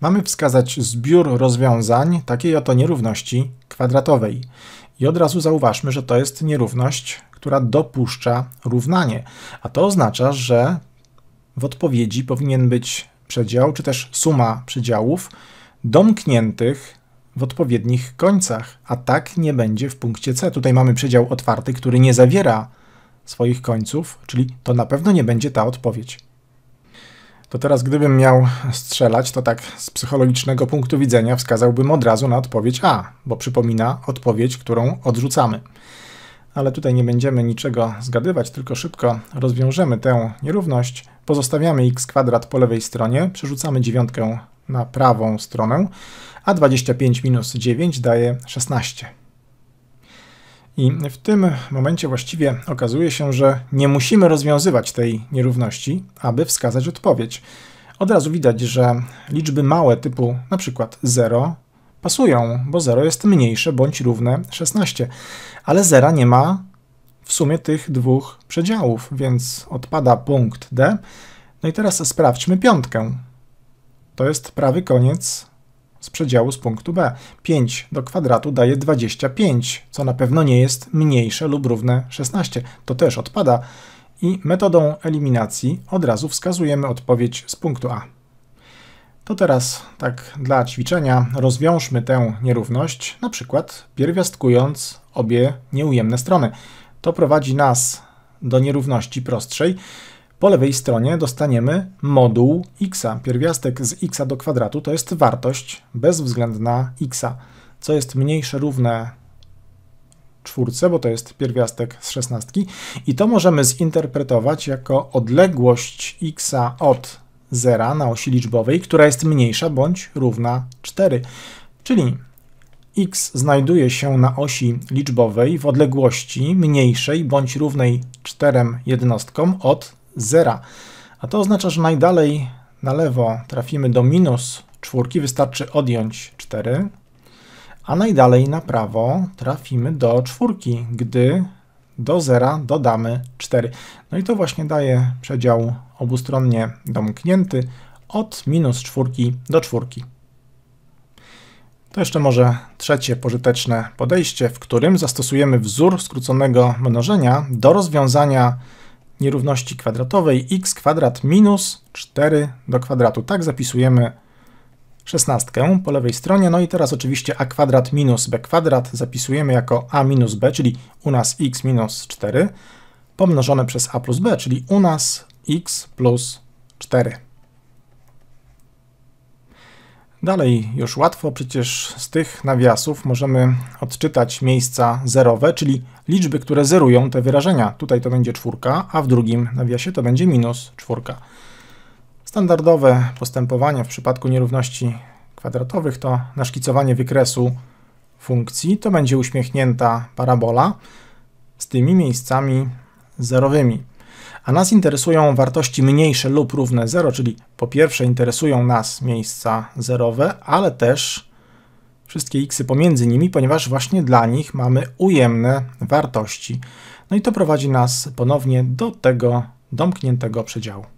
Mamy wskazać zbiór rozwiązań takiej oto nierówności kwadratowej. I od razu zauważmy, że to jest nierówność, która dopuszcza równanie. A to oznacza, że w odpowiedzi powinien być przedział, czy też suma przedziałów domkniętych w odpowiednich końcach, a tak nie będzie w punkcie C. Tutaj mamy przedział otwarty, który nie zawiera swoich końców, czyli to na pewno nie będzie ta odpowiedź to teraz gdybym miał strzelać, to tak z psychologicznego punktu widzenia wskazałbym od razu na odpowiedź A, bo przypomina odpowiedź, którą odrzucamy. Ale tutaj nie będziemy niczego zgadywać, tylko szybko rozwiążemy tę nierówność. Pozostawiamy x kwadrat po lewej stronie, przerzucamy dziewiątkę na prawą stronę, a 25 minus 9 daje 16. I w tym momencie właściwie okazuje się, że nie musimy rozwiązywać tej nierówności, aby wskazać odpowiedź. Od razu widać, że liczby małe typu np. 0 pasują, bo 0 jest mniejsze bądź równe 16, ale zera nie ma w sumie tych dwóch przedziałów, więc odpada punkt D. No i teraz sprawdźmy piątkę. To jest prawy koniec z przedziału z punktu B. 5 do kwadratu daje 25, co na pewno nie jest mniejsze lub równe 16. To też odpada i metodą eliminacji od razu wskazujemy odpowiedź z punktu A. To teraz, tak dla ćwiczenia, rozwiążmy tę nierówność, na przykład pierwiastkując obie nieujemne strony. To prowadzi nas do nierówności prostszej, po lewej stronie dostaniemy moduł x. Pierwiastek z x do kwadratu to jest wartość bezwzględna x, co jest mniejsze równe czwórce, bo to jest pierwiastek z szesnastki. I to możemy zinterpretować jako odległość x od zera na osi liczbowej, która jest mniejsza bądź równa 4. Czyli x znajduje się na osi liczbowej w odległości mniejszej bądź równej 4 jednostkom od zera. A to oznacza, że najdalej na lewo trafimy do minus czwórki, wystarczy odjąć 4, a najdalej na prawo trafimy do czwórki, gdy do zera dodamy 4. No i to właśnie daje przedział obustronnie domknięty od minus czwórki do czwórki. To jeszcze może trzecie pożyteczne podejście, w którym zastosujemy wzór skróconego mnożenia do rozwiązania nierówności kwadratowej x kwadrat minus 4 do kwadratu. Tak zapisujemy szesnastkę po lewej stronie. No i teraz oczywiście a kwadrat minus b kwadrat zapisujemy jako a minus b, czyli u nas x minus 4 pomnożone przez a plus b, czyli u nas x plus 4. Dalej, już łatwo przecież z tych nawiasów możemy odczytać miejsca zerowe, czyli liczby, które zerują te wyrażenia. Tutaj to będzie czwórka, a w drugim nawiasie to będzie minus czwórka. Standardowe postępowanie w przypadku nierówności kwadratowych to naszkicowanie wykresu funkcji, to będzie uśmiechnięta parabola z tymi miejscami zerowymi a nas interesują wartości mniejsze lub równe 0, czyli po pierwsze interesują nas miejsca zerowe, ale też wszystkie xy pomiędzy nimi, ponieważ właśnie dla nich mamy ujemne wartości. No i to prowadzi nas ponownie do tego domkniętego przedziału.